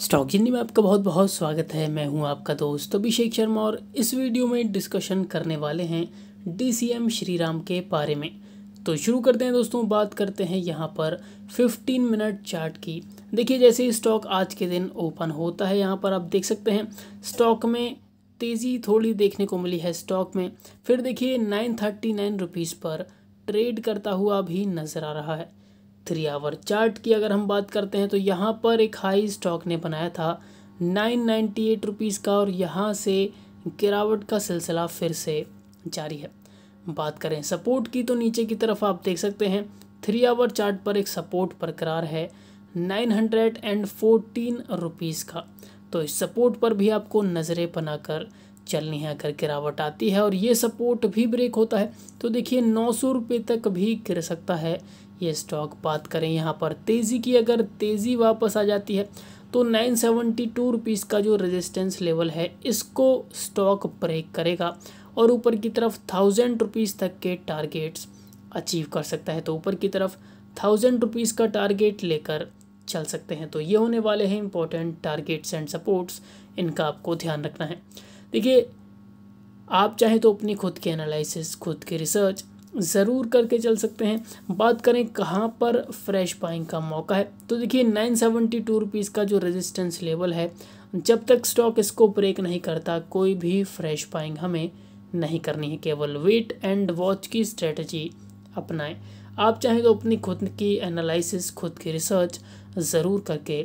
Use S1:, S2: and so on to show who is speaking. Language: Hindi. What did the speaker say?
S1: स्टॉक हिंदी में आपका बहुत बहुत स्वागत है मैं हूं आपका दोस्त अभिषेक शर्मा और इस वीडियो में डिस्कशन करने वाले हैं डीसीएम श्रीराम के बारे में तो शुरू करते हैं दोस्तों बात करते हैं यहाँ पर 15 मिनट चार्ट की देखिए जैसे ही स्टॉक आज के दिन ओपन होता है यहाँ पर आप देख सकते हैं स्टॉक में तेज़ी थोड़ी देखने को मिली है स्टॉक में फिर देखिए नाइन थर्टी नाइन रुपीज़ पर ट्रेड करता हुआ भी नज़र आ रहा है थ्री आवर चार्ट की अगर हम बात करते हैं तो यहाँ पर एक हाई स्टॉक ने बनाया था नाइन नाइन्टी एट रुपीज़ का और यहाँ से गिरावट का सिलसिला फिर से जारी है बात करें सपोर्ट की तो नीचे की तरफ आप देख सकते हैं थ्री आवर चार्ट पर एक सपोर्ट बरकरार है nine hundred and fourteen rupees का तो इस सपोर्ट पर भी आपको नज़रें बनाकर चलनी है अगर गिरावट आती है और ये सपोर्ट भी ब्रेक होता है तो देखिए नौ सौ रुपये तक भी गिर सकता है ये स्टॉक बात करें यहाँ पर तेज़ी की अगर तेज़ी वापस आ जाती है तो नाइन सेवेंटी टू रुपीज़ का जो रेजिस्टेंस लेवल है इसको स्टॉक ब्रेक करेगा और ऊपर की तरफ थाउजेंड रुपीज़ तक के टारगेट्स अचीव कर सकता है तो ऊपर की तरफ थाउजेंड रुपीज़ का टारगेट लेकर चल सकते हैं तो ये होने वाले हैं इंपॉर्टेंट टारगेट्स एंड सपोर्ट्स इनका आपको ध्यान रखना है देखिए आप चाहे तो अपनी खुद के एनालिसिस खुद के रिसर्च ज़रूर करके चल सकते हैं बात करें कहाँ पर फ्रेश बाइंग का मौका है तो देखिए नाइन सेवेंटी टू रुपीज़ का जो रेजिस्टेंस लेवल है जब तक स्टॉक इसको ब्रेक नहीं करता कोई भी फ्रेश बाइंग हमें नहीं करनी है केवल वेट एंड वॉच की स्ट्रेटजी अपनाएं आप चाहें तो अपनी खुद की एनालिसिस खुद की रिसर्च ज़रूर करके